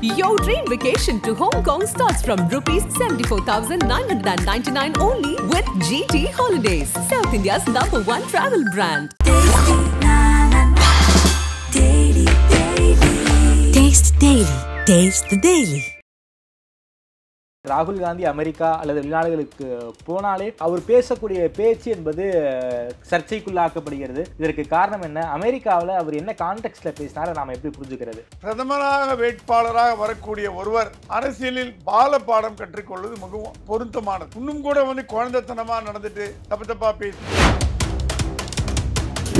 Your dream vacation to Hong Kong starts from rupees 74,999 only with GT Holidays, South India's number one travel brand. Taste Daily, daily. Taste Daily. Taste the Daily. ராகுல் Gandhi America அல்லது வெளிநாடுகளுக்கு போனாலே அவர் பேசக்கூடிய பேச்சு என்பது சர்ச்சைக்குள்ளாக்கப்படுகிறது இதற்கு காரணம் என்ன அமெரிக்காவில் அவர் என்ன கான்டெக்ட்ல பேசினார நாம் எப்படி புரிஞ்சுக்கிறது பிரதமராக வேட்பாளராக வரக்கூடிய ஒருவர் அரசியலில் பால பாடம் கற்றுக்கொள்வது மிகவும் பொருத்தமானது இன்னும் கூட வந்து குழந்தைத்தனமா நடந்துட்டு தப்பு தப்பா பேசி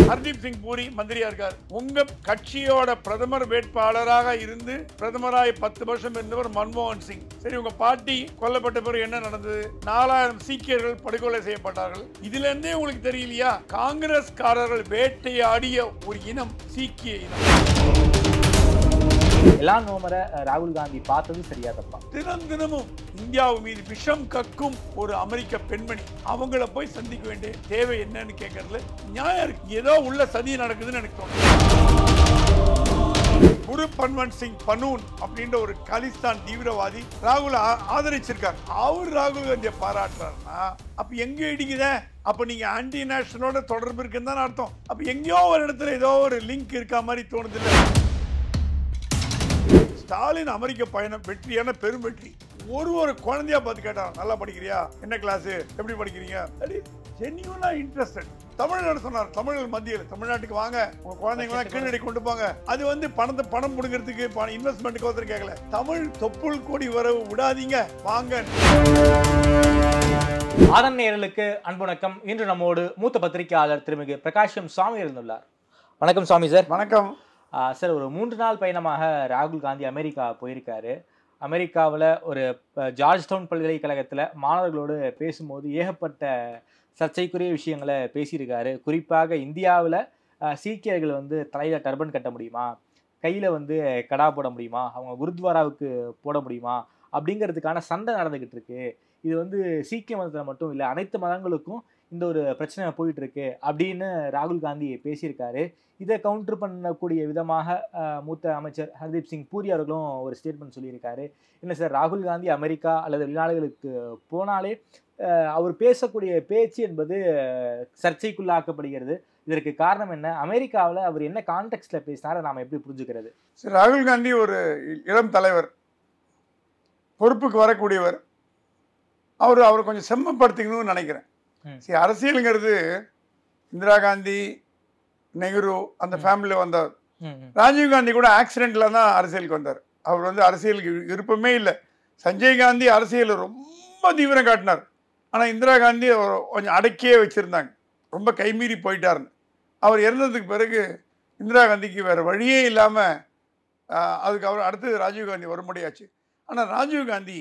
ஹர்தீப் சிங் பூரி மந்திரியா இருக்கார் உங்க கட்சியோட பிரதமர் வேட்பாளராக இருந்து பிரதமராய் பத்து வருஷம் இருந்தவர் மன்மோகன் சிங் சரி உங்க பாட்டி கொல்லப்பட்ட பிறகு என்ன நடந்தது நாலாயிரம் சீக்கியர்கள் படுகொலை செய்யப்பட்டார்கள் இதுல இருந்தே உங்களுக்கு தெரியலையா காங்கிரஸ்காரர்கள் வேட்டையாடிய ஒரு இனம் சீக்கிய இனம் எலான் ஓமரை ராகுல் காந்தி பார்த்தது சரியா தப்பா தினம் தினமும் இந்தியாவு மீது விஷம் கக்கும் ஒரு அமெரிக்க பெண்மணி அவங்கள போய் சந்திக்க வேண்டிய தேவை என்னன்னு கேட்கறதுல நியாயம் இருக்கு ஏதோ உள்ள சதி நடக்குதுன்னு எனக்கு குரு பன்வன் சிங் பனூன் அப்படின்ற ஒரு காலிஸ்தான் தீவிரவாதி ராகுல் ஆதரிச்சிருக்காரு அவர் ராகுல் காந்தியை பாராட்டுறாருன்னா அப்ப எங்க இடிக்குதே அப்போ நீங்கள் ஆன்டி நேஷனோட தொடர்பு இருக்குன்னு தான் அர்த்தம் அப்போ எங்கேயோ ஒரு இடத்துல ஏதோ ஒரு லிங்க் இருக்க மாதிரி தோணுது இல்லை ஸ்டாலின் அமெரிக்க பயணம் வெற்றியான பெரும் வெற்றி ஒரு ஒரு குழந்தையா பார்த்து கேட்டான் நல்லா படிக்கிறியா என்ன கிளாஸ் எப்படி படிக்கிறீங்க அப்படி ஜென்யூனா இன்ட்ரெஸ்டட் தமிழ்நாடு சொன்னார் தமிழர்கள் மத்தியில் தமிழ்நாட்டுக்கு வாங்க உங்க குழந்தைங்களாம் கீழடி கொண்டு போங்க அது வந்து பணத்தை பணம் பிடுங்கிறதுக்கு பணம் இன்வெஸ்ட்மெண்ட்டுக்கு ஒருத்தர் கேட்கல தமிழ் தொப்புள் கோடி வரவு விடாதீங்க வாங்க ஆதன் நேரலுக்கு அன்புணக்கம் இன்று நம்மோடு மூத்த பத்திரிகையாளர் திருமிகு பிரகாஷம் சுவாமி இருந்துள்ளார் வணக்கம் சுவாமி சார் வணக்கம் சார் ஒரு மூன்று நாள் பயணமாக ராகுல் காந்தி அமெரிக்கா போயிருக்காரு அமெரிக்காவில் ஒரு ஜார்ஜ் டவுன் பல்கலைக்கழகத்தில் மாணவர்களோடு பேசும்போது ஏகப்பட்ட சர்ச்சைக்குரிய விஷயங்களை பேசியிருக்காரு குறிப்பாக இந்தியாவில் சீக்கியர்கள் வந்து தலையில் டர்பன் கட்ட முடியுமா கையில் வந்து கடா போட முடியுமா அவங்க குருத்வாராவுக்கு போட முடியுமா அப்படிங்கிறதுக்கான சண்டை நடந்துக்கிட்டு இருக்கு இது வந்து சீக்கிய மதத்தில் மட்டும் இல்லை அனைத்து மதங்களுக்கும் இந்த ஒரு பிரச்சனை போயிட்டு இருக்கு அப்படின்னு ராகுல் காந்தி பேசியிருக்காரு இதை கவுண்டர் பண்ணக்கூடிய விதமாக மூத்த அமைச்சர் ஹர்தீப் சிங் பூரி அவர்களும் ஒரு ஸ்டேட்மெண்ட் சொல்லியிருக்காரு என்ன சார் ராகுல் காந்தி அமெரிக்கா அல்லது வெளிநாடுகளுக்கு போனாலே அவர் பேசக்கூடிய பேச்சு என்பது சர்ச்சைக்குள்ளாக்கப்படுகிறது இதற்கு காரணம் என்ன அமெரிக்காவில் அவர் என்ன கான்டெக்ட்ல பேசினார நாம் எப்படி புரிஞ்சுக்கிறது சார் ராகுல் காந்தி ஒரு இளம் தலைவர் பொறுப்புக்கு வரக்கூடியவர் அவர் அவரை கொஞ்சம் செம்மப்படுத்திக்கணும்னு நினைக்கிறேன் சரி அரசியலுங்கிறது இந்திரா காந்தி நெஹ்ரு அந்த ஃபேமிலி வந்தார் ராஜீவ் காந்தி கூட ஆக்சிடென்டில் தான் அரசியலுக்கு வந்தார் அவர் வந்து அரசியலுக்கு விருப்பமே இல்லை சஞ்சய் காந்தி அரசியலில் ரொம்ப தீவிரம் காட்டினார் ஆனால் இந்திரா காந்தி அவர் கொஞ்சம் அடக்கியே வச்சுருந்தாங்க ரொம்ப கைமீறி போயிட்டார்னு அவர் இறந்ததுக்கு பிறகு இந்திரா காந்திக்கு வேறு வழியே இல்லாமல் அதுக்கு அவர் அடுத்து ராஜீவ் காந்தி வரும்படியாச்சு ஆனால் ராஜீவ் காந்தி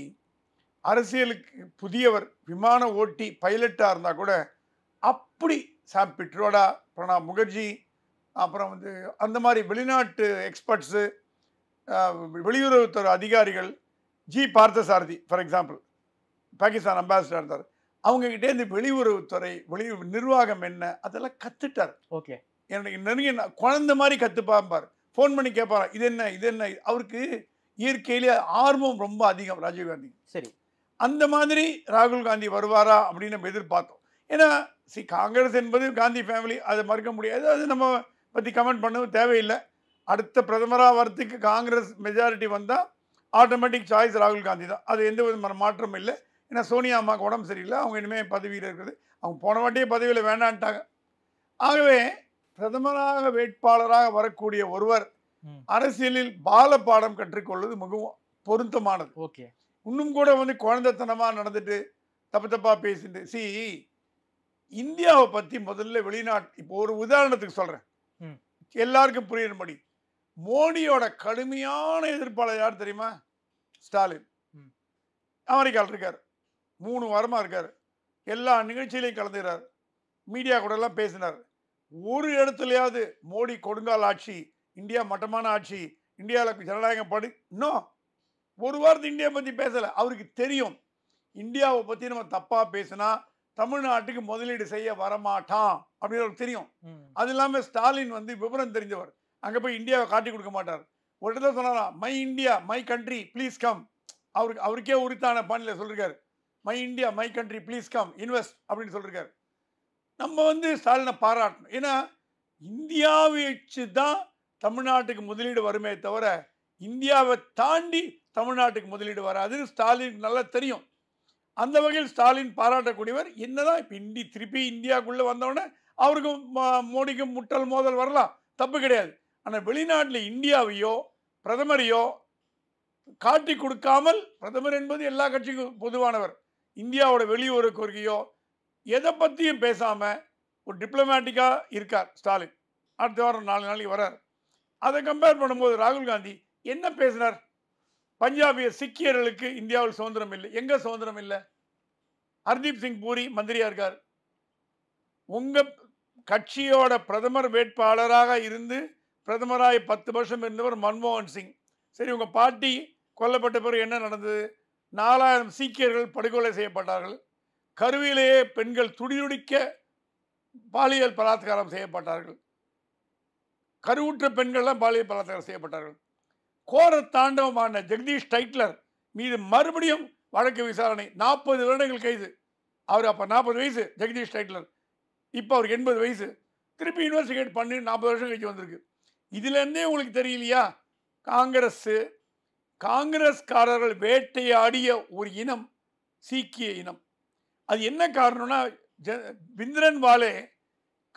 அரசியலுக்கு புதியவர் விமான ஓட்டி பைலட்டாக இருந்தால் கூட அப்படி சாம் பிட்ரோடா பிரணாப் முகர்ஜி அப்புறம் வந்து அந்த மாதிரி வெளிநாட்டு எக்ஸ்பர்ட்ஸு வெளியுறவுத்துறை அதிகாரிகள் G Parthasarathy for example Pakistan ambassador இருந்தார் அவங்ககிட்டே இந்த வெளியுறவுத்துறை வெளி நிர்வாகம் என்ன அதெல்லாம் கற்றுட்டார் ஓகே எனக்கு நெருங்கிய குழந்த மாதிரி கற்றுப்பாம்பார் ஃபோன் பண்ணி கேட்பார் இது என்ன இது என்ன அவருக்கு இயற்கையிலேயே ஆர்வம் ரொம்ப அதிகம் ராஜீவ்காந்தி சரி அந்த மாதிரி ராகுல் காந்தி வருவாரா அப்படின்னு நம்ம எதிர்பார்த்தோம் ஏன்னா சி காங்கிரஸ் என்பது காந்தி ஃபேமிலி அதை மறுக்க முடியாது அது நம்ம பற்றி கமெண்ட் பண்ணவும் தேவையில்லை அடுத்த பிரதமராக வரத்துக்கு காங்கிரஸ் மெஜாரிட்டி வந்தால் ஆட்டோமேட்டிக் சாய்ஸ் ராகுல் காந்தி தான் அது எந்த விதமான மாற்றமும் இல்லை ஏன்னா சோனியா அம்மாவுக்கு உடம்பு சரியில்லை அவங்க இனிமேல் பதவியில் இருக்கிறது அவங்க போன வாட்டியே பதவியில் வேண்டான்ட்டாங்க ஆகவே பிரதமராக வேட்பாளராக வரக்கூடிய ஒருவர் அரசியலில் பால பாடம் கற்றுக்கொள்வது மிகவும் பொருத்தமானது ஓகே இன்னும் கூட வந்து குழந்தைத்தனமாக நடந்துட்டு தப்பு தப்பாக பேசிட்டு சி இந்தியாவை பற்றி முதல்ல வெளிநாட்டு இப்போ ஒரு உதாரணத்துக்கு சொல்கிறேன் எல்லாருக்கும் புரியும்படி மோடியோட கடுமையான எதிர்ப்பாளர் யார் தெரியுமா ஸ்டாலின் அமெரிக்காவில் இருக்கார் மூணு வாரமாக இருக்கார் எல்லா நிகழ்ச்சியிலையும் கலந்துகிறார் மீடியா எல்லாம் பேசினார் ஒரு இடத்துலையாவது மோடி கொடுங்கால் ஆட்சி இந்தியா மட்டமான ஆட்சி இந்தியாவில் ஜனநாயகம் படி இன்னும் ஒரு வாரத்தை இந்தியா பற்றி பேசலை அவருக்கு தெரியும் இந்தியாவை பற்றி நம்ம தப்பாக பேசினா தமிழ்நாட்டுக்கு முதலீடு செய்ய வரமாட்டான் அப்படின்னு அவருக்கு தெரியும் அது இல்லாமல் ஸ்டாலின் வந்து விவரம் தெரிஞ்சவர் அங்கே போய் இந்தியாவை காட்டி கொடுக்க மாட்டார் ஒரு இடத்துல சொன்னாராம் my India my country please come அவருக்கு அவருக்கே உரித்தான பாணியில் சொல்லியிருக்காரு my India my country please come invest அப்படின்னு சொல்லியிருக்காரு நம்ம வந்து ஸ்டாலினை பாராட்டணும் ஏன்னா இந்தியாவை வச்சு தான் தமிழ்நாட்டுக்கு முதலீடு வருமே தவிர இந்தியாவை தாண்டி தமிழ்நாட்டுக்கு முதலீடு வராதுன்னு ஸ்டாலின் நல்லா தெரியும் அந்த வகையில் ஸ்டாலின் பாராட்டக்கூடியவர் என்னதான் இப்போ இந்தி திருப்பி இந்தியாவுக்குள்ளே வந்தவொடனே அவருக்கும் மோடிக்கும் முட்டல் மோதல் வரலாம் தப்பு கிடையாது ஆனால் வெளிநாட்டில் இந்தியாவையோ பிரதமரையோ காட்டி கொடுக்காமல் பிரதமர் என்பது எல்லா கட்சிக்கும் பொதுவானவர் இந்தியாவோட வெளியுறவு கொள்கையோ எதை பற்றியும் பேசாமல் ஒரு டிப்ளமேட்டிக்காக இருக்கார் ஸ்டாலின் அடுத்த வாரம் நாலு நாளைக்கு வரார் அதை கம்பேர் பண்ணும்போது ராகுல் காந்தி என்ன பேசினார் பஞ்சாபிய சிக்கியர்களுக்கு இந்தியாவில் சுதந்திரம் இல்லை எங்கே சுதந்திரம் இல்லை ஹர்தீப் சிங் பூரி மந்திரியாக இருக்கார் உங்கள் கட்சியோட பிரதமர் வேட்பாளராக இருந்து பிரதமராக பத்து வருஷம் இருந்தவர் மன்மோகன் சிங் சரி உங்கள் பாட்டி கொல்லப்பட்ட பிறகு என்ன நடந்தது நாலாயிரம் சீக்கியர்கள் படுகொலை செய்யப்பட்டார்கள் கருவியிலேயே பெண்கள் துடியுடிக்க பாலியல் பலாத்காரம் செய்யப்பட்டார்கள் கருவுற்ற பெண்கள்லாம் பாலியல் பலாத்காரம் செய்யப்பட்டார்கள் கோர தாண்டவமான ஜெகதீஷ் டைட்லர் மீது மறுபடியும் வழக்கு விசாரணை நாற்பது வருடங்கள் கைது அவர் அப்போ நாற்பது வயசு ஜெகதீஷ் டைட்லர் இப்போ அவருக்கு எண்பது வயசு திருப்பி இன்வெஸ்டிகேட் பண்ணி நாற்பது வருஷம் கழிச்சு வந்திருக்கு இதுலேருந்தே உங்களுக்கு தெரியலையா காங்கிரஸ்ஸு காங்கிரஸ்காரர்கள் வேட்டையாடிய ஒரு இனம் சீக்கிய இனம் அது என்ன காரணம்னா ஜ பிந்திரன் வாலே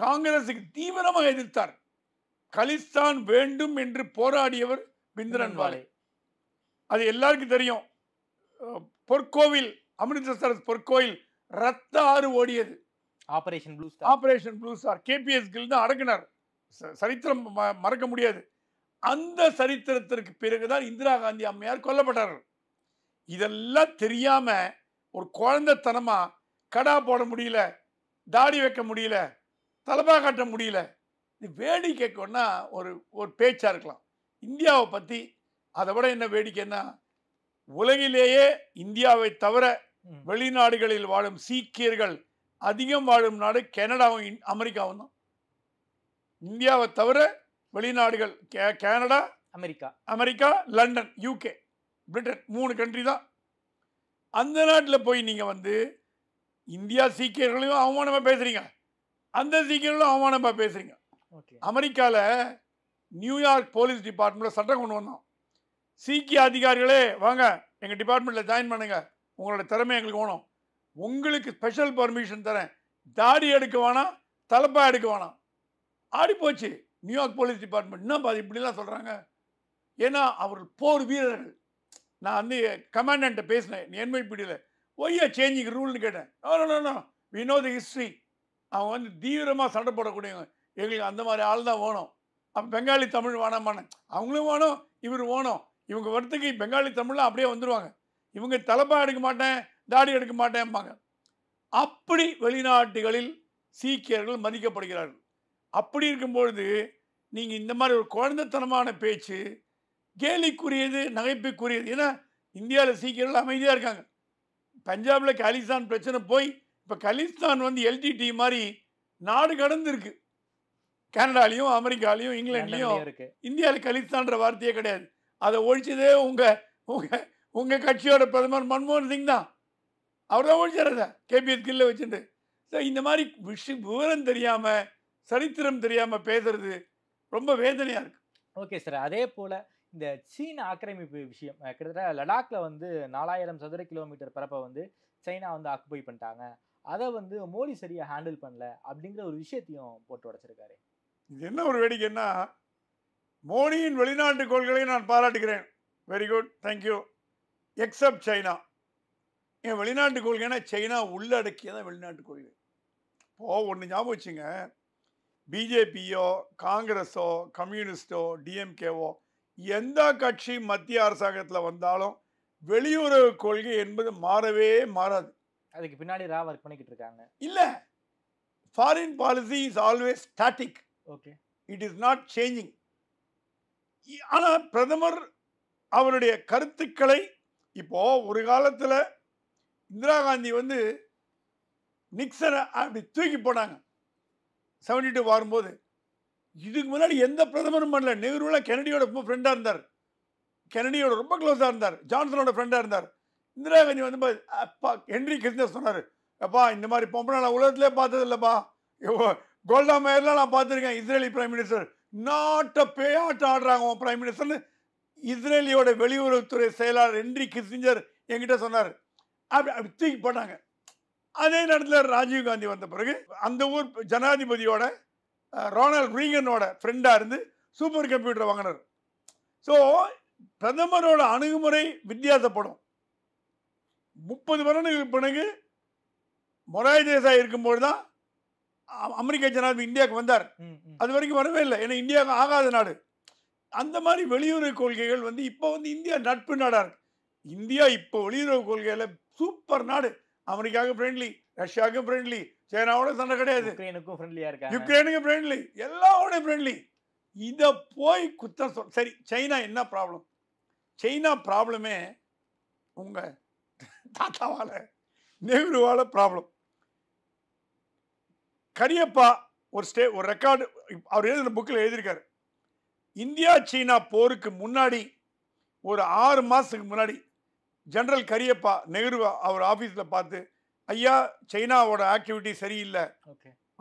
காங்கிரஸுக்கு தீவிரமாக எதிர்த்தார் கலிஸ்தான் வேண்டும் என்று போராடியவர் பிந்திரன் வாலை அது எல்லாருக்கும் தெரியும் பொற்கோவில் அமிர்தசரஸ் பொற்கோவில் ரத்த ஆறு ஓடியது operation blue star operation blue star KPS தான் அடக்குனார் சரித்திரம் மறக்க முடியாது அந்த சரித்திரத்திற்கு பிறகுதான் இந்திரா காந்தி அம்மையார் கொல்லப்பட்டார்கள் இதெல்லாம் தெரியாம ஒரு குழந்தைத்தனமா கடா போட முடியல தாடி வைக்க முடியல தலபா காட்ட முடியல இது வேடி ஒரு ஒரு பேச்சாக இருக்கலாம் இந்தியாவை பற்றி அதை விட என்ன வேடிக்கைன்னா உலகிலேயே இந்தியாவை தவிர வெளிநாடுகளில் வாழும் சீக்கியர்கள் அதிகம் வாழும் நாடு கனடாவும் அமெரிக்காவும் தான் இந்தியாவை தவிர வெளிநாடுகள் கே Canada America America London UK Britain மூணு கண்ட்ரி தான் அந்த நாட்டில் போய் நீங்கள் வந்து இந்தியா சீக்கியர்களையும் அவமானமாக பேசுகிறீங்க அந்த சீக்கியர்களும் அவமானமாக பேசுகிறீங்க அமெரிக்காவில் நியூயார்க் போலீஸ் டிபார்ட்மெண்ட்டில் சட்டம் கொண்டு வந்தோம் சீக்கிய அதிகாரிகளே வாங்க எங்கள் டிபார்ட்மெண்ட்டில் ஜாயின் பண்ணுங்கள் உங்களோட திறமை எங்களுக்கு வேணும் உங்களுக்கு ஸ்பெஷல் பர்மிஷன் தரேன் தாடி எடுக்க வேணாம் தலைப்பா எடுக்க வேணாம் ஆடி போச்சு நியூயார்க் போலீஸ் டிபார்ட்மெண்ட் என்ன பாதி இப்படிலாம் சொல்கிறாங்க ஏன்னா அவர்கள் போர் வீரர்கள் நான் வந்து கமாண்டன்ட்டை பேசினேன் என்மைப்பிடியில் ஒய்யா சேஞ்சிங் ரூல்னு கேட்டேன் வினோத ஹிஸ்ட்ரி அவங்க வந்து தீவிரமாக சண்டை போடக்கூடியவங்க எங்களுக்கு அந்த மாதிரி ஆள் தான் வேணும் அப்போ பெங்காலி தமிழ் வானமான அவங்களும் வேணும் இவர் வேணும் இவங்க வரத்துக்கு பெங்காலி தமிழ்லாம் அப்படியே வந்துடுவாங்க இவங்க தலைப்பா எடுக்க மாட்டேன் தாடி எடுக்க மாட்டேன்பாங்க அப்படி வெளிநாட்டுகளில் சீக்கியர்கள் மதிக்கப்படுகிறார்கள் அப்படி இருக்கும்பொழுது நீங்கள் இந்த மாதிரி ஒரு குழந்தைத்தனமான பேச்சு கேலிக்குரியது நகைப்புக்குரியது ஏன்னா இந்தியாவில் சீக்கியர்கள் அமைதியாக இருக்காங்க பஞ்சாபில் காலிஸ்தான் பிரச்சனை போய் இப்போ கலிஸ்தான் வந்து எல்டிடி மாதிரி நாடு கடந்துருக்கு கனடாலையும் அமெரிக்காலையும் இங்கிலாண்ட்லையும் இந்தியாவில் கலித்தான்ற வார்த்தையே கிடையாது அதை ஒழிச்சதே உங்கள் உங்கள் உங்கள் கட்சியோட பிரதமர் மன்மோகன் சிங் தான் அவர் தான் ஒழிச்சாரத கேபிஎஸ் கில்ல வச்சுட்டு ஸோ இந்த மாதிரி விஷய விவரம் தெரியாமல் சரித்திரம் தெரியாமல் பேசுறது ரொம்ப வேதனையாக இருக்கு ஓகே சார் அதே போல் இந்த சீன ஆக்கிரமிப்பு விஷயம் கிட்டத்தட்ட லடாக்ல வந்து நாலாயிரம் சதுர கிலோமீட்டர் பரப்பை வந்து சைனா வந்து ஆக்குபை பண்ணிட்டாங்க அதை வந்து மோடி சரியாக ஹேண்டில் பண்ணல அப்படிங்கிற ஒரு விஷயத்தையும் போட்டு உடச்சிருக்காரு இது என்ன ஒரு வேடிக்கைன்னா மோடியின் வெளிநாட்டு கொள்கையை நான் பாராட்டுகிறேன் very good thank you except China என் வெளிநாட்டு கொள்கைனா சைனா உள்ளடக்கிய தான் வெளிநாட்டு கொள்கை இப்போது ஒன்று ஞாபகம் வச்சுங்க பிஜேபியோ காங்கிரஸோ கம்யூனிஸ்டோ டிஎம்கேவோ எந்த கட்சி மத்திய அரசாங்கத்தில் வந்தாலும் வெளியுறவு கொள்கை என்பது மாறவே மாறாது அதுக்கு பின்னாடி ராவ் ஒர்க் பண்ணிக்கிட்டு இருக்காங்க இல்லை foreign policy is always static okay it is not changing ஆனால் பிரதமர் அவருடைய கருத்துக்களை இப்போ ஒரு காலத்தில் இந்திரா காந்தி வந்து நிக்சனை அப்படி தூக்கி போனாங்க செவன்டி டூ வரும்போது இதுக்கு முன்னாடி எந்த பிரதமரும் பண்ணல நெஹ்ருவில் கெனடியோட ஃப்ரெண்டாக இருந்தார் கெனடியோட ரொம்ப க்ளோஸாக இருந்தார் ஜான்சனோட ஃப்ரெண்டாக இருந்தார் இந்திரா காந்தி வந்து அப்பா ஹென்ரி கிருஷ்ணர் சொன்னார் அப்பா இந்த மாதிரி பொம்பளை நான் உலகத்துலேயே பார்த்ததில்லப்பா கோல்டா மேயர்லாம் நான் பார்த்துருக்கேன் இஸ்ரேலி பிரைம் மினிஸ்டர் நாட்டை பேயாட்டு ஆடுறாங்க உன் பிரைம் மினிஸ்டர்னு இஸ்ரேலியோட வெளியுறவுத்துறை செயலாளர் ஹென்ரி கிசிஞ்சர் என்கிட்ட சொன்னார் அப்படி அப்படி தூக்கி போட்டாங்க அதே நேரத்தில் ராஜீவ்காந்தி வந்த பிறகு அந்த ஊர் ஜனாதிபதியோட ரொனால்ட் ரீகனோட ஃப்ரெண்டாக இருந்து சூப்பர் கம்ப்யூட்டர் வாங்கினார் ஸோ பிரதமரோட அணுகுமுறை வித்தியாசப்படும் முப்பது வருடங்களுக்கு பிறகு மொராய் தேசாய் இருக்கும்போது தான் அமெரிக்க ஜனாதிபதி இந்தியாவுக்கு வந்தார் அது வரைக்கும் வரவே இல்லை ஏன்னா இந்தியாவுக்கு ஆகாத நாடு அந்த மாதிரி வெளியுறவு கொள்கைகள் வந்து இப்போ வந்து இந்தியா நட்பு நாடாக இருக்கு இந்தியா இப்போ வெளியுறவு கொள்கையில் சூப்பர் நாடு அமெரிக்காவுக்கு ஃப்ரெண்ட்லி ரஷ்யாவுக்கு ஃப்ரெண்ட்லி சைனாவோட சண்டை கிடையாது யுக்ரைனுக்கும் ஃப்ரெண்ட்லியாக இருக்கு ஃப்ரெண்ட்லி எல்லாவோட ஃப்ரெண்ட்லி இதை போய் குத்தம் சொல் சரி சைனா என்ன ப்ராப்ளம் சைனா ப்ராப்ளமே உங்கள் தாத்தாவால் நெஹ்ருவால் ப்ராப்ளம் கரியப்பா ஒரு ஸ்டே ஒரு ரெக்கார்டு அவர் எழுதின புக்கில் எழுதியிருக்காரு இந்தியா சீனா போருக்கு முன்னாடி ஒரு ஆறு மாதத்துக்கு முன்னாடி ஜென்ரல் கரியப்பா நெஹ்ரு அவர் ஆஃபீஸில் பார்த்து ஐயா சைனாவோட ஆக்டிவிட்டி சரியில்லை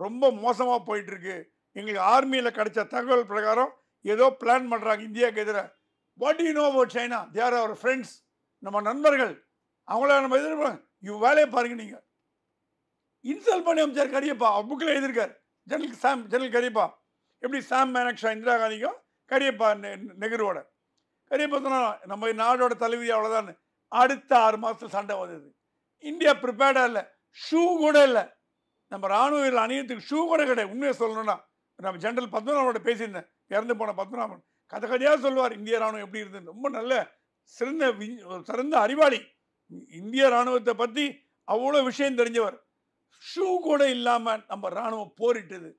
ரொம்ப மோசமாக போயிட்டுருக்கு எங்களுக்கு ஆர்மியில் கிடைச்ச தகவல் பிரகாரம் ஏதோ பிளான் பண்ணுறாங்க இந்தியாவுக்கு எதிராக what you know about China there our friends நம்ம நண்பர்கள் அவங்கள நம்ம எதிர்ப்பு இவ் வேலையை பாருங்கள் நீங்கள் இன்சல்ட் பண்ணி அமைச்சார் கரியப்பா புக்கில் எழுதியிருக்கார் ஜெனரல் சாம் ஜெனரல் கரியப்பா எப்படி சாம் மேனக்ஷா இந்திரா காந்திக்கும் கரியப்பா நெஹ்ருவோட கரியப்பா சொன்னால் நம்ம நாடோட தலைவிதி அவ்வளோதான் அடுத்த ஆறு மாதத்தில் சண்டை வந்தது இந்தியா ப்ரிப்பேர்டாக இல்லை ஷூ கூட இல்லை நம்ம ராணுவ வீரர் அணியத்துக்கு ஷூ கூட கிடையாது உண்மையை சொல்லணும்னா நம்ம ஜென்ரல் பத்மநாபனோட பேசியிருந்தேன் இறந்து போன பத்மநாபன் கதை கதையாக சொல்லுவார் இந்திய ராணுவம் எப்படி இருந்தது ரொம்ப நல்ல சிறந்த சிறந்த அறிவாளி இந்திய ராணுவத்தை பற்றி அவ்வளோ விஷயம் தெரிஞ்சவர் ஷூ கூட இல்லாமல் நம்ம இராணுவம் போரிட்டது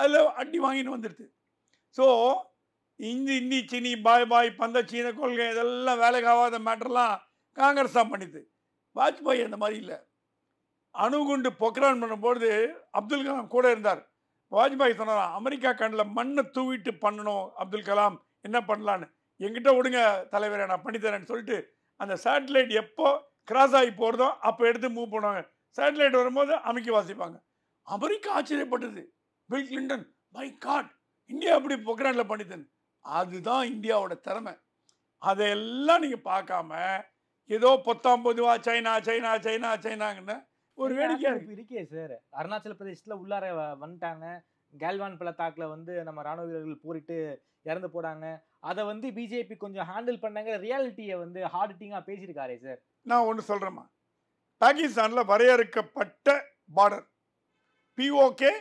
அதில் அட்டி வாங்கின்னு வந்துடுது ஸோ இந்தி இந்தி சினி பாய் பாய் பந்த சீன கொள்கை இதெல்லாம் வேலைக்கு ஆகாத மேட்டர்லாம் காங்கிரஸ் தான் பண்ணிது வாஜ்பாய் அந்த மாதிரி இல்லை அணுகுண்டு பொக்ரான் பண்ணும்பொழுது அப்துல் கலாம் கூட இருந்தார் வாஜ்பாய் சொன்னாராம் அமெரிக்கா கண்ணில் மண்ணை தூவிட்டு பண்ணணும் அப்துல் கலாம் என்ன பண்ணலான்னு எங்கிட்ட விடுங்க தலைவரை நான் பண்ணித்தரேன்னு சொல்லிட்டு அந்த சேட்டலைட் எப்போ கிராஸ் ஆகி போகிறதோ அப்போ எடுத்து மூவ் பண்ணுவாங்க சேட்டலைட் வரும்போது அமைக்க வாசிப்பாங்க அமெரிக்கா ஆச்சரியப்பட்டது Bill Clinton by God India அப்படி பொக்ரானில் பண்ணித்தன் அதுதான் இந்தியாவோட திறமை அதையெல்லாம் நீங்கள் பார்க்காம ஏதோ பொத்தாம் பொதுவாக சைனா சைனா சைனா சைனாங்கன்னு ஒரு வேடிக்கையா இருக்கு இருக்கே சார் அருணாச்சல பிரதேசத்துல உள்ளார வந்துட்டாங்க கேல்வான் பள்ளத்தாக்கில் வந்து நம்ம ராணுவ வீரர்கள் போரிட்டு இறந்து போனாங்க அதை வந்து பிஜேபி கொஞ்சம் ஹேண்டில் பண்ணாங்க ரியாலிட்டியை வந்து ஹார்டிட்டிங்காக பேசியிருக்காரே சார் நான் ஒன்று சொல்கிறேம்மா பாகிஸ்தானில் வரையறுக்கப்பட்ட border POK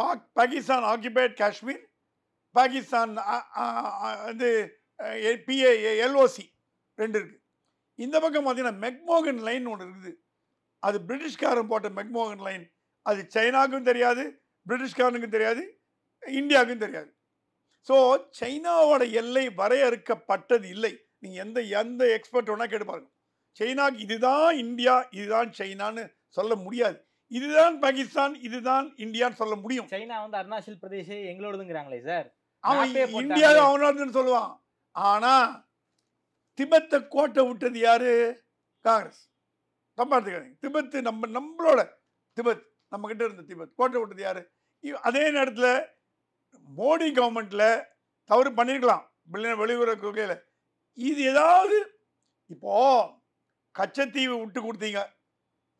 Pak Pakistan occupied Kashmir Pakistan வந்து பிஏ எல்ஓசி ரெண்டு இருக்குது இந்த பக்கம் பார்த்தீங்கன்னா மெக்மோகன் லைன் ஒன்று இருக்குது அது பிரிட்டிஷ்காரன் போட்ட மெக்மோகன் லைன் அது சைனாவுக்கும் தெரியாது பிரிட்டிஷ்காரனுக்கும் தெரியாது இந்தியாவுக்கும் தெரியாது ஸோ சைனாவோட எல்லை வரையறுக்கப்பட்டது இல்லை நீங்கள் எந்த எந்த எக்ஸ்பர்ட் ஒன்றா கேட்டு பாருங்கள் சைனா இதுதான் இந்தியா இதுதான் சைனான்னு சொல்ல முடியாது இதுதான் பாகிஸ்தான் இதுதான் இந்தியான்னு சொல்ல முடியும் சைனா வந்து அருணாச்சல் பிரதேச எங்களோடதுங்கிறாங்களே சார் அவன் இந்தியா அவனோடுன்னு சொல்லுவான் ஆனால் திபத்தை கோட்டை விட்டது யாரு காங்கிரஸ் சம்பாதிக்கிறாங்க திபத்து நம்ம நம்மளோட திபத் கிட்ட இருந்த திபத் கோட்டை விட்டது யாரு அதே நேரத்தில் மோடி கவர்மெண்ட்டில் தவறு பண்ணியிருக்கலாம் வெளியுறவு கொள்கையில் இது ஏதாவது இப்போது கச்சத்தீவை விட்டு கொடுத்தீங்க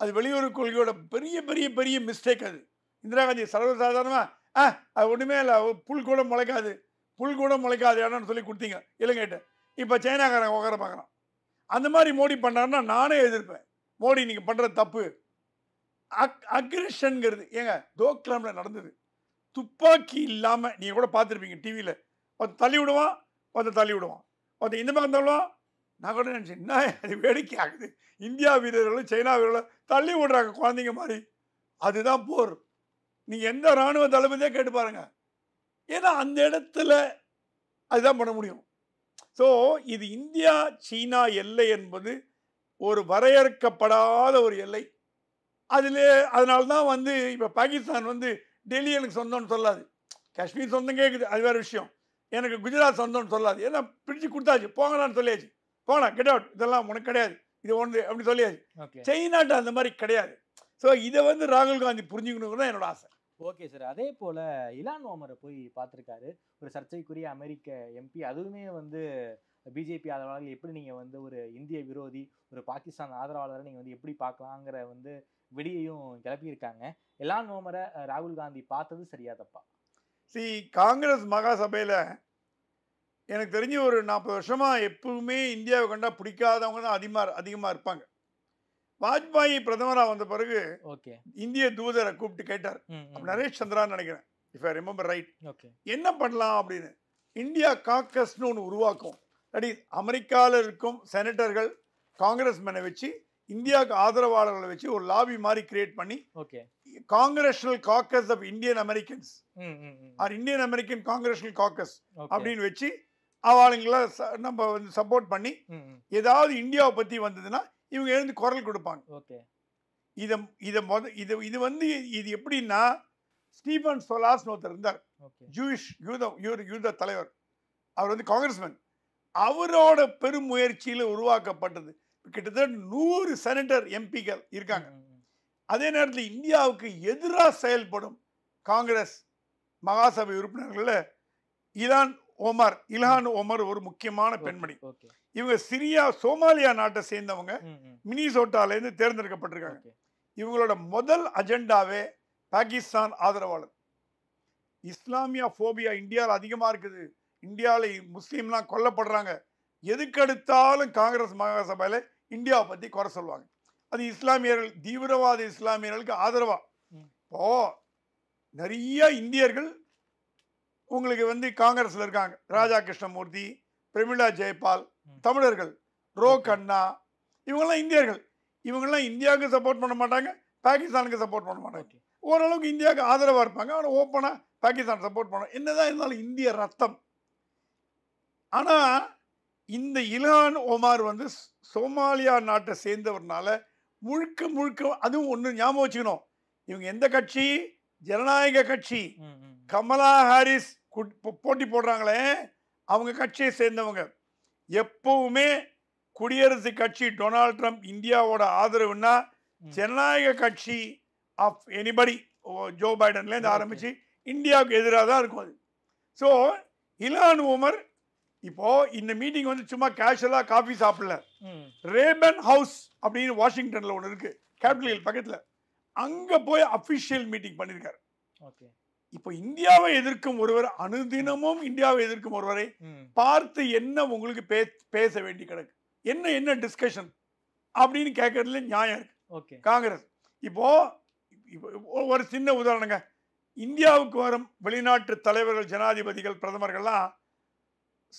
அது வெளியுறவு கொள்கையோட பெரிய பெரிய பெரிய மிஸ்டேக் அது இந்திரா காந்தி சர்வசாதாரணமாக ஆ அது ஒன்றுமே இல்லை புல் கூட முளைக்காது புல் கூட முளைக்காது இடம்னு சொல்லி கொடுத்தீங்க இலங்கைகிட்ட இப்போ சைனாக்காரன் உக்கார பார்க்குறான் அந்த மாதிரி மோடி பண்ணாருன்னா நானே எதிர்ப்பேன் மோடி நீங்கள் பண்ணுற தப்பு அக் அக்ரிஷனுங்கிறது ஏங்க தோக்லாமில் நடந்தது துப்பாக்கி இல்லாமல் நீங்கள் கூட பார்த்துருப்பீங்க டிவியில் ஒருத்த தள்ளி விடுவான் ஒருத்த தள்ளி விடுவான் ஒருத்த இந்த பக்கம் தள்ளுவான் நான் கூட நினச்சேன் என்ன அது வேடிக்கை ஆகுது இந்தியா வீரர்களும் சைனா வீரர்களும் தள்ளி விடுறாங்க குழந்தைங்க மாதிரி அதுதான் போர் நீங்கள் எந்த இராணுவ தளபதியாக கேட்டு பாருங்கள் ஏன்னா அந்த இடத்துல அதுதான் பண்ண முடியும் ஸோ இது இந்தியா சீனா எல்லை என்பது ஒரு வரையறுக்கப்படாத ஒரு எல்லை அதில் அதனால தான் வந்து இப்போ பாகிஸ்தான் வந்து டெல்லி எனக்கு சொந்தம்னு சொல்லாது காஷ்மீர் சொந்தம் கேட்குது அது வேறு விஷயம் எனக்கு குஜராத் சொந்தம்னு சொல்லாது ஏன்னா பிரித்து கொடுத்தாச்சு போங்கடான்னு சொல்லியாச்சு போகலாம் கெட் அவுட் இதெல்லாம் உனக்கு கிடையாது இது ஒன்று அப்படி சொல்லியாது செய்நாட்டு அந்த மாதிரி கிடையாது ஸோ இதை வந்து ராகுல் காந்தி புரிஞ்சுக்கணுங்கிறது தான் என்னோட ஆசை ஓகே சார் அதே போல் இலான் ஓமரை போய் பார்த்துருக்காரு ஒரு சர்ச்சைக்குரிய அமெரிக்க எம்பி அதுவுமே வந்து பிஜேபி ஆதரவாளர்கள் எப்படி நீங்கள் வந்து ஒரு இந்திய விரோதி ஒரு பாகிஸ்தான் ஆதரவாளரை நீங்கள் வந்து எப்படி பார்க்கலாங்கிற வந்து வெளியையும் கிளப்பியிருக்காங்க எலான் ஓமரை ராகுல் காந்தி பார்த்தது சரியா தப்பா சி காங்கிரஸ் மகாசபையில் எனக்கு தெரிஞ்சு ஒரு நாற்பது வருஷமாக எப்பவுமே இந்தியாவை கண்டா பிடிக்காதவங்க தான் அதிகமாக அதிகமாக இருப்பாங்க வாஜ்பாயி பிரதமராக வந்த பிறகு ஓகே இந்திய தூதரை கூப்பிட்டு கேட்டார் நரேஷ் சந்திரான்னு நினைக்கிறேன் if I remember right okay என்ன பண்ணலாம் அப்படின்னு இந்தியா காக்கஸ்னு ஒன்று உருவாக்கும் அடி அமெரிக்காவில் இருக்கும் செனட்டர்கள் காங்கிரஸ் மேனை வச்சு இந்தியாவுக்கு ஆதரவாளர்களை வச்சு ஒரு லாபி மாதிரி கிரியேட் பண்ணி okay congressional caucus of Indian Americans or Indian American congressional caucus அப்படின்னு வச்சு ச நம்ம வந்து சப்போர்ட் பண்ணி ஏதாவது இந்தியாவை பற்றி வந்ததுன்னா இவங்க எழுந்து குரல் கொடுப்பாங்க ஓகே இதை இதை மொத இது இது வந்து இது எப்படின்னா ஸ்டீஃபன் சோலாஸ் ஒருத்தர் இருந்தார் ஜூயிஷ் யூத யூத தலைவர் அவர் வந்து காங்கிரஸ்மேன் அவரோட பெரும் முயற்சியில் உருவாக்கப்பட்டது கிட்டத்தட்ட நூறு செனட்டர் எம்பிக்கள் இருக்காங்க அதே நேரத்தில் இந்தியாவுக்கு எதிராக செயல்படும் காங்கிரஸ் மகாசபை உறுப்பினர்களில் இதான் ஒமர் இலஹான் ஒமர் ஒரு முக்கியமான பெண்மணி இவங்க சிரியா சோமாலியா நாட்டை சேர்ந்தவங்க மினிசோட்டாலேருந்து தேர்ந்தெடுக்கப்பட்டிருக்காங்க இவங்களோட முதல் அஜெண்டாவே பாகிஸ்தான் ஆதரவாளர் இஸ்லாமியா ஃபோபியா இந்தியாவில் அதிகமாக இருக்குது இந்தியாவில் முஸ்லீம்லாம் கொல்லப்படுறாங்க எதுக்கெடுத்தாலும் காங்கிரஸ் மாகாண இந்தியாவை பற்றி குறை சொல்லுவாங்க அது இஸ்லாமியர்கள் தீவிரவாத இஸ்லாமியர்களுக்கு ஆதரவாக இப்போ நிறைய இந்தியர்கள் உங்களுக்கு வந்து காங்கிரஸில் இருக்காங்க ராஜா கிருஷ்ணமூர்த்தி பிரமிளா ஜெயபால் தமிழர்கள் ரோ கண்ணா இவங்கெல்லாம் இந்தியர்கள் இவங்கெல்லாம் இந்தியாவுக்கு சப்போர்ட் பண்ண மாட்டாங்க பாகிஸ்தானுக்கு சப்போர்ட் பண்ண மாட்டாங்க ஓரளவுக்கு இந்தியாவுக்கு ஆதரவாக இருப்பாங்க ஆனால் ஓப்பனாக பாகிஸ்தான் சப்போர்ட் பண்ண என்னதான் இருந்தாலும் இந்திய ரத்தம் ஆனால் இந்த இலான் ஒமார் வந்து சோமாலியா நாட்டை சேர்ந்தவர்னால முழுக்க முழுக்க அதுவும் ஒன்று ஞாபகம் வச்சுக்கணும் இவங்க எந்த கட்சி ஜனநாயக கட்சி கமலா ஹாரிஸ் போட்டி போடுறாங்களே அவங்க கட்சியை சேர்ந்தவங்க எப்பவுமே குடியரசு கட்சி டொனால்ட் ட்ரம்ப் இந்தியாவோட ஆதரவுனா ஜனநாயக கட்சி ஆஃப் எனிபடி ஜோ பைடன்லேருந்து ஆரம்பித்து இந்தியாவுக்கு எதிராக தான் இருக்கும் அது ஸோ இலான் உமர் இப்போது இந்த மீட்டிங் வந்து சும்மா கேஷுவலாக காஃபி சாப்பிடல ரேபன் ஹவுஸ் அப்படின்னு வாஷிங்டனில் ஒன்று இருக்குது கேபிட்டல் பக்கத்தில் அங்கே போய் அஃபிஷியல் மீட்டிங் பண்ணியிருக்காரு ஓகே இப்போ இந்தியாவை எதிர்க்கும் ஒருவர் அனுதினமும் இந்தியாவை எதிர்க்கும் ஒருவரை பார்த்து என்ன உங்களுக்கு பேச வேண்டி கிடக்கு என்ன என்ன டிஸ்கஷன் அப்படின்னு கேட்கறதுல நியாயம் இருக்கு காங்கிரஸ் இப்போ ஒரு சின்ன உதாரணங்க இந்தியாவுக்கு வரும் வெளிநாட்டு தலைவர்கள் ஜனாதிபதிகள் பிரதமர்கள்லாம்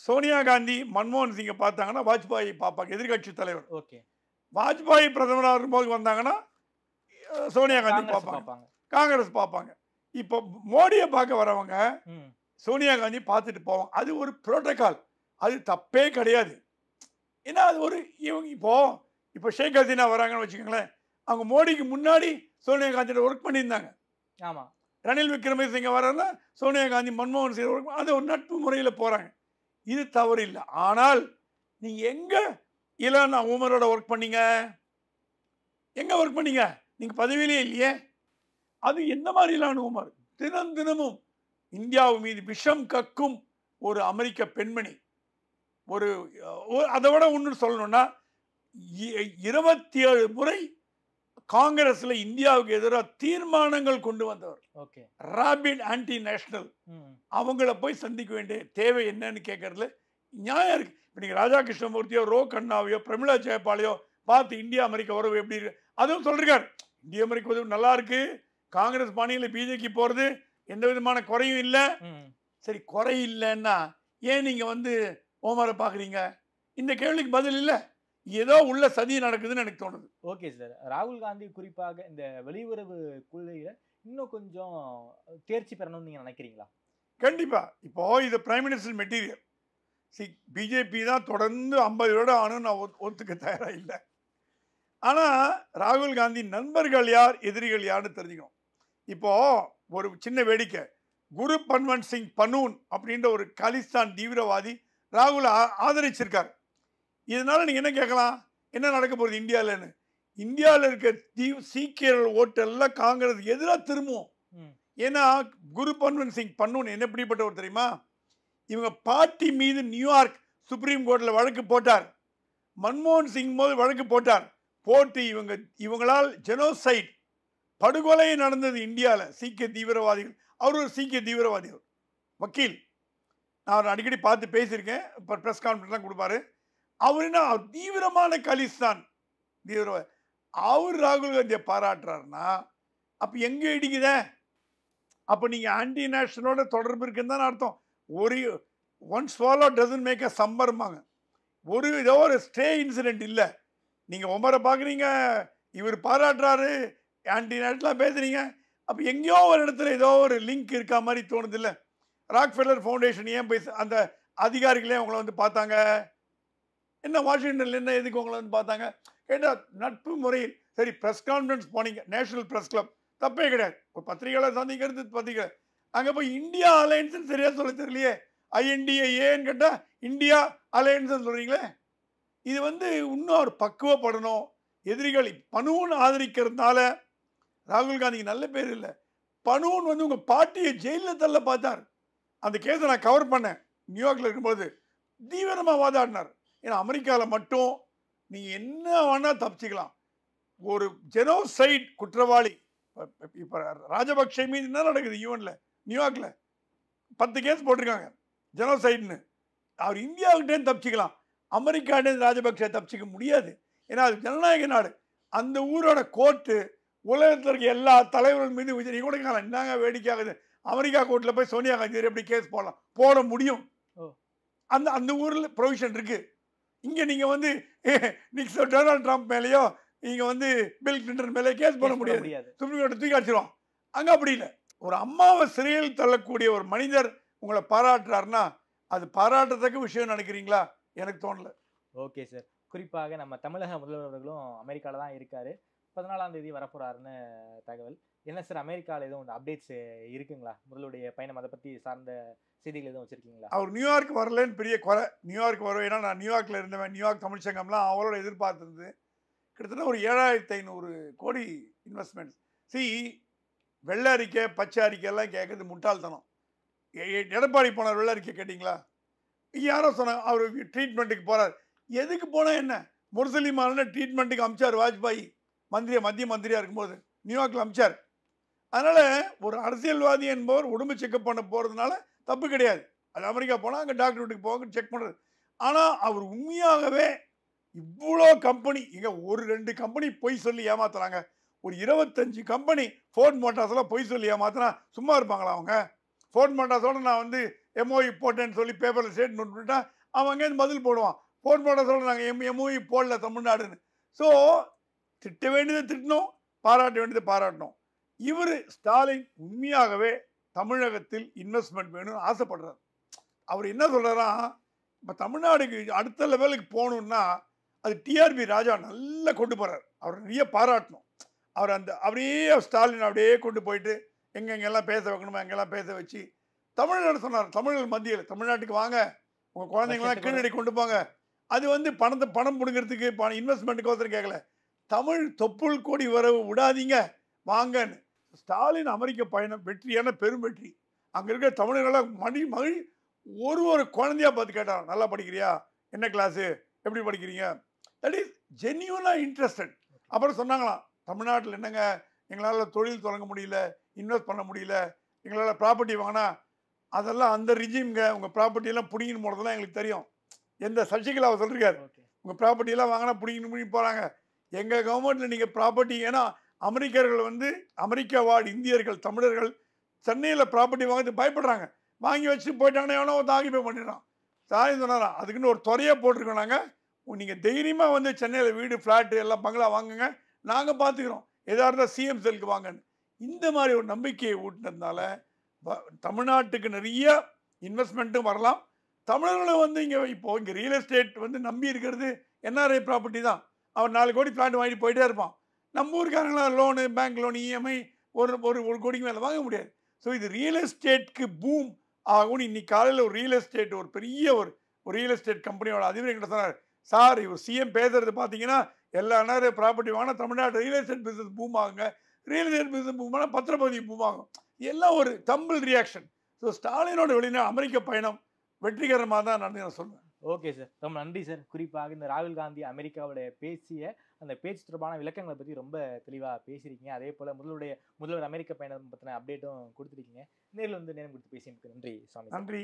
சோனியா காந்தி மன்மோகன் சிங்கை பார்த்தாங்கன்னா வாஜ்பாய் பார்ப்பாங்க எதிர்கட்சி தலைவர் ஓகே வாஜ்பாய் பிரதமராக இருக்கும்போது வந்தாங்கன்னா சோனியா காந்தி பார்ப்பாங்க காங்கிரஸ் பார்ப்பாங்க இப்போ மோடியை பார்க்க வரவங்க சோனியா காந்தி பார்த்துட்டு போவோம் அது ஒரு புரோட்டோக்கால் அது தப்பே கிடையாது ஏன்னா அது ஒரு இவங்க இப்போ இப்போ ஷேக் ஹசீனா வராங்கன்னு வச்சுக்கோங்களேன் அவங்க மோடிக்கு முன்னாடி சோனியா காந்தியோட ஒர்க் பண்ணியிருந்தாங்க ஆமாம் ரணில் விக்ரமசிங்க வரலாம் சோனியா காந்தி மன்மோகன் சிங் ஒர்க் அது ஒரு நட்பு முறையில் போகிறாங்க இது தவறு இல்லை ஆனால் நீங்கள் எங்கே நான் உமரோட ஒர்க் பண்ணீங்க எங்கே ஒர்க் பண்ணீங்க நீங்கள் பதவியிலே இல்லையே அது எந்த மாதிரி அனுபவமாக இருக்கும் தினம் தினமும் இந்தியாவு மீது விஷம் கக்கும் ஒரு அமெரிக்க பெண்மணி ஒரு அதை விட ஒன்று சொல்லணும்னா இருபத்தி ஏழு முறை காங்கிரஸில் இந்தியாவுக்கு எதிராக தீர்மானங்கள் கொண்டு வந்தவர் ஓகே ராபிட் ஆன்டி நேஷனல் அவங்கள போய் சந்திக்க வேண்டிய தேவை என்னன்னு கேட்கறதுல நியாயம் இருக்கு இப்போ நீங்கள் கிருஷ்ணமூர்த்தியோ ரோ கண்ணாவையோ பிரமிளா ஜெயபாலையோ பார்த்து இந்தியா அமெரிக்க உறவு எப்படி இருக்கு அதுவும் சொல்லிருக்காரு இந்திய அமெரிக்க உதவி நல்லா இருக்குது காங்கிரஸ் பாணியில் பிஜேபி போகிறது எந்த விதமான குறையும் இல்லை சரி குறை இல்லைன்னா ஏன் நீங்கள் வந்து ஓமார பார்க்குறீங்க இந்த கேள்விக்கு பதில் இல்லை ஏதோ உள்ள சதி நடக்குதுன்னு எனக்கு தோணுது ஓகே சார் ராகுல் காந்தி குறிப்பாக இந்த வெளியுறவு கொள்கையில இன்னும் கொஞ்சம் தேர்ச்சி பெறணும்னு நீங்கள் நினைக்கிறீங்களா கண்டிப்பாக இப்போது இது பிரைம் மினிஸ்டர் மெட்டீரியல் சி பிஜேபி தான் தொடர்ந்து ஐம்பது வருடம் ஆனும் நான் ஒத்துக்க தயாராக இல்லை ஆனால் ராகுல் காந்தி நண்பர்கள் யார் எதிரிகள் யார்னு தெரிஞ்சுக்கணும் இப்போது ஒரு சின்ன வேடிக்கை குரு பன்வன் சிங் பனூன் அப்படின்ற ஒரு காலிஸ்தான் தீவிரவாதி ராகுல் ஆதரிச்சிருக்கார் இதனால் நீங்கள் என்ன கேட்கலாம் என்ன நடக்க போகிறது இந்தியாவில்னு இந்தியாவில் இருக்க தீ சீக்கியர்கள் ஓட்டெல்லாம் காங்கிரஸ் எதிராக திரும்பும் ஏன்னா குரு பன்வன் சிங் பன்னூன் என்ன பிடிப்பட்டவர் தெரியுமா இவங்க பார்ட்டி மீது நியூயார்க் சுப்ரீம் கோர்ட்டில் வழக்கு போட்டார் மன்மோகன் சிங் போது வழக்கு போட்டார் போட்டு இவங்க இவங்களால் ஜெனோசைட் படுகொலை நடந்தது இந்தியாவில் சீக்கிய தீவிரவாதிகள் அவர் ஒரு சீக்கிய தீவிரவாதிகள் வக்கீல் நான் அடிக்கடி பார்த்து பேசியிருக்கேன் இப்போ ப்ரெஸ் தான் கொடுப்பாரு அவர் என்ன தீவிரமான கலிஸ்தான் தீவிரவாதி அவர் ராகுல் காந்தியை பாராட்டுறாருன்னா அப்போ எங்கே இடிக்குத அப்போ நீங்கள் ஆன்டி நேஷனலோட தொடர்பு இருக்குன்னு தானே அர்த்தம் ஒரு one swallow doesn't make a சம்பர்மாங்க ஒரு ஏதோ ஒரு ஸ்டே இன்சிடெண்ட் இல்லை நீங்கள் உமரை பார்க்குறீங்க இவர் பாராட்டுறாரு ஆன்டி நேட்டெலாம் பேசுகிறீங்க அப்போ எங்கேயோ ஒரு இடத்துல ஏதோ ஒரு லிங்க் இருக்கா மாதிரி தோணுது இல்லை ராக் ஃபெல்லர் ஃபவுண்டேஷன் ஏன் போய் அந்த அதிகாரிகளே உங்களை வந்து பார்த்தாங்க என்ன வாஷிங்டனில் என்ன எதுக்கு உங்களை வந்து பார்த்தாங்க கேட்டால் நட்பு முறையில் சரி ப்ரெஸ் கான்ஃபரன்ஸ் போனீங்க நேஷனல் ப்ரெஸ் கிளப் தப்பே கிடையாது ஒரு பத்திரிகையாளர் சந்திக்கிறது பத்திரிகை அங்கே போய் இந்தியா அலையன்ஸ்னு சரியாக சொல்ல தெரியலையே ஐஎன்டிஏன்னு கேட்டால் இந்தியா அலையன்ஸ்ன்னு சொல்கிறீங்களே இது வந்து இன்னும் ஒரு பக்குவப்படணும் எதிரிகள் பணுன்னு ஆதரிக்கிறதுனால ராகுல் காந்திக்கு நல்ல பேர் இல்லை பனுவன் வந்து உங்கள் பாட்டியை ஜெயிலில் தள்ள பார்த்தார் அந்த கேஸை நான் கவர் பண்ணேன் நியூயார்க்கில் இருக்கும்போது தீவிரமாக வாதாடினார் ஏன்னா அமெரிக்காவில் மட்டும் நீங்கள் என்ன வேணால் தப்பிச்சிக்கலாம் ஒரு ஜெனோசைட் குற்றவாளி இப்போ ராஜபக்ஷ மீது என்ன நடக்குது யூஎனில் நியூயார்க்கில் பத்து கேஸ் போட்டிருக்காங்க ஜெனோசைட்னு அவர் இந்தியாவுக்கிட்டே தப்பிச்சிக்கலாம் அமெரிக்காட்டேருந்து ராஜபக்ஷ தப்பிச்சிக்க முடியாது ஏன்னா அது ஜனநாயக நாடு அந்த ஊரோட கோர்ட்டு உலகத்தில் இருக்க எல்லா தலைவர்கள் மீது விஜய் கூட என்னங்க ஆகுது அமெரிக்கா கோர்ட்டில் போய் சோனியா காந்தி எப்படி கேஸ் போடலாம் போட முடியும் அந்த அந்த ஊரில் ப்ரொவிஷன் இருக்கு இங்கே நீங்கள் வந்து நிக்ஸோ டொனால்ட் ட்ரம்ப் மேலேயோ நீங்கள் வந்து பில் கிளின்டன் மேலே கேஸ் போட முடியாது சுப்ரீம் கோர்ட்டை தூக்கி அடிச்சிடும் அங்கே அப்படி இல்லை ஒரு அம்மாவை சிறையில் தள்ளக்கூடிய ஒரு மனிதர் உங்களை பாராட்டுறாருன்னா அது பாராட்டுறதுக்கு விஷயம் நினைக்கிறீங்களா எனக்கு தோணல ஓகே சார் குறிப்பாக நம்ம தமிழக முதல்வர்களும் அமெரிக்காவில் தான் இருக்கார் பதினாலாம் தேதி வரப்போறாருன்னு தகவல் என்ன சார் அமெரிக்காவில் எதுவும் அப்டேட்ஸ் இருக்குங்களா முதலுடைய பயணம் அதை பற்றி சார்ந்த செய்திகள் எதுவும் வச்சுருக்கீங்களா அவர் நியூயார்க் வரலன்னு பெரிய குறை நியூயார்க் வருவேன் ஏன்னா நான் நியூயார்க்கில் இருந்தவன் நியூயார்க் தமிழ்ச்சங்கம்லாம் அவரோட எதிர்பார்த்துருந்து கிட்டத்தட்ட ஒரு ஏழாயிரத்தி ஐநூறு கோடி இன்வெஸ்ட்மெண்ட்ஸ் சி வெள்ளை அறிக்கை பச்சை அறிக்கையெல்லாம் கேட்குறது முட்டாள்தனம் எடப்பாடி போனார் வெள்ளை அறிக்கை கேட்டிங்களா யாரோ சொன்னாங்க அவர் ட்ரீட்மெண்ட்டுக்கு போகிறார் எதுக்கு போனால் என்ன முரசலிமான ட்ரீட்மெண்ட்டுக்கு அமிச்சார் வாஜ்பாய் மந்திரியா மத்திய மந்திரியாக இருக்கும்போது நியூயார்க்கில் அமைச்சார் அதனால் ஒரு அரசியல்வாதி என்பவர் உடம்பு செக்கப் பண்ண போகிறதுனால தப்பு கிடையாது அது அமெரிக்கா போனால் அங்கே டாக்டர் வீட்டுக்கு போவாங்க செக் பண்ணுறது ஆனால் அவர் உண்மையாகவே இவ்வளோ கம்பெனி இங்கே ஒரு ரெண்டு கம்பெனி பொய் சொல்லி ஏமாத்துறாங்க ஒரு இருபத்தஞ்சு கம்பெனி ஃபோர்ட் மோட்டார்ஸ்லாம் பொய் சொல்லி ஏமாத்தினா சும்மா இருப்பாங்களா அவங்க ஃபோர்ட் மோட்டார்ஸோட நான் வந்து எம்ஓஇ e போட்டேன்னு சொல்லி பேப்பரில் ஸ்டேட்மெண்ட் பண்ணிட்டா அவன் அங்கேருந்து பதில் போடுவான் ஃபோர்ட் மோட்டாஸோட நாங்கள் எம் எம்ஓஇ போடல தமிழ்நாடுன்னு ஸோ திட்ட வேண்டியதை திட்டணும் பாராட்ட வேண்டியதை பாராட்டணும் இவர் ஸ்டாலின் உண்மையாகவே தமிழகத்தில் இன்வெஸ்ட்மெண்ட் வேணும்னு ஆசைப்படுறார் அவர் என்ன சொல்கிறாரா இப்போ தமிழ்நாடுக்கு அடுத்த லெவலுக்கு போகணுன்னா அது டிஆர்பி ராஜா நல்லா கொண்டு போகிறார் அவர் நிறைய பாராட்டணும் அவர் அந்த அப்படியே ஸ்டாலின் அப்படியே கொண்டு போயிட்டு எங்கெங்கெல்லாம் பேச வைக்கணுமோ எங்கெல்லாம் பேச வச்சு தமிழ்நாடு சொன்னார் தமிழர்கள் மத்தியில் தமிழ்நாட்டுக்கு வாங்க உங்கள் குழந்தைங்களாம் கீழடி கொண்டு போங்க அது வந்து பணத்தை பணம் பிடுங்கிறதுக்கு பணம் ஒருத்தர் கேட்கல தமிழ் தொப்புள் கொடி வரவு விடாதீங்க வாங்கன்னு ஸ்டாலின் அமெரிக்க பயணம் வெற்றியான பெரும் வெற்றி அங்கே இருக்கிற தமிழர்களாக மணி மகிழ் ஒரு ஒரு குழந்தையாக பார்த்து கேட்டான் நல்லா படிக்கிறியா என்ன கிளாஸு எப்படி படிக்கிறீங்க தட் இஸ் ஜென்யூனாக இன்ட்ரெஸ்டட் அப்புறம் சொன்னாங்களாம் தமிழ்நாட்டில் என்னங்க எங்களால் தொழில் தொடங்க முடியல இன்வெஸ்ட் பண்ண முடியல எங்களால் ப்ராப்பர்ட்டி வாங்கினா அதெல்லாம் அந்த ரிஜிம்ங்க உங்கள் ப்ராப்பர்ட்டியெல்லாம் பிடிங்கின்னு போனதெல்லாம் எங்களுக்கு தெரியும் எந்த சசிகலாவை சொல்லியிருக்காரு உங்கள் ப்ராப்பர்ட்டியெல்லாம் வாங்கினா பிடிங்கின்னு பிடிங்கி போகிறாங்க எங்கள் கவர்மெண்ட்டில் நீங்கள் ப்ராப்பர்ட்டி ஏன்னா அமெரிக்கர்கள் வந்து அமெரிக்கா வார்டு இந்தியர்கள் தமிழர்கள் சென்னையில் ப்ராப்பர்ட்டி வாங்கிறது பயப்படுறாங்க வாங்கி வச்சு போயிட்டாங்கன்னா எவனோ தாங்கி போய் பண்ணிடுறான் சாரி சொன்னாரா அதுக்குன்னு ஒரு துறையாக போட்டிருக்கோம் நாங்கள் நீங்கள் தைரியமாக வந்து சென்னையில் வீடு ஃப்ளாட்டு எல்லாம் பங்களா வாங்குங்க நாங்கள் பார்த்துக்கிறோம் எதாக இருந்தால் சிஎம் செல்லுக்கு வாங்கன்னு இந்த மாதிரி ஒரு நம்பிக்கையை ஊட்டினதுனால தமிழ்நாட்டுக்கு நிறைய இன்வெஸ்ட்மெண்ட்டும் வரலாம் தமிழர்களும் வந்து இங்கே இப்போது இங்கே ரியல் எஸ்டேட் வந்து நம்பி இருக்கிறது என்ஆர்ஐ ப்ராப்பர்ட்டி தான் அவர் நாலு கோடி பிளாட் வாங்கிட்டு போயிட்டே இருப்பான் நம்ம ஊருக்காரங்களாம் லோனு பேங்க் லோன் இஎம்ஐ ஒரு ஒரு ஒரு கோடிக்கு மேலே வாங்க முடியாது ஸோ இது ரியல் எஸ்டேட்க்கு பூம் ஆகும்னு இன்றைக்கி காலையில் ஒரு ரியல் எஸ்டேட் ஒரு பெரிய ஒரு ஒரு ரியல் எஸ்டேட் கம்பெனியோட அதிபர் எங்கிட்ட சொன்னார் சார் இவர் சிஎம் பேசுறது பார்த்தீங்கன்னா எல்லா நேரம் ப்ராப்பர்ட்டி வாங்கினா Tamil Nadu real estate business boom ஆகுங்க ரியல் எஸ்டேட் பிஸ்னஸ் பூம் ஆனால் பத்திரப்பதிவு பூம் ஆகும் எல்லாம் ஒரு தம்பிள் ரியாக்ஷன் ஸோ ஸ்டாலினோட வெளியினா அமெரிக்க பயணம் வெற்றிகரமாக தான் நடந்து நான் சொல்லுவேன் ஓகே சார் ரொம்ப நன்றி சார் குறிப்பாக இந்த ராகுல் காந்தி அமெரிக்காவோட பேசிய அந்த பேச்சு தொடர்பான விளக்கங்களை பற்றி ரொம்ப தெளிவாக பேசியிருக்கீங்க அதே போல் முதலுடைய முதல்வர் அமெரிக்க பயணம் பற்றின அப்டேட்டும் கொடுத்துருக்கீங்க நேரில் வந்து நேரம் கொடுத்து பேசியதுக்கு நன்றி சுவாமி நன்றி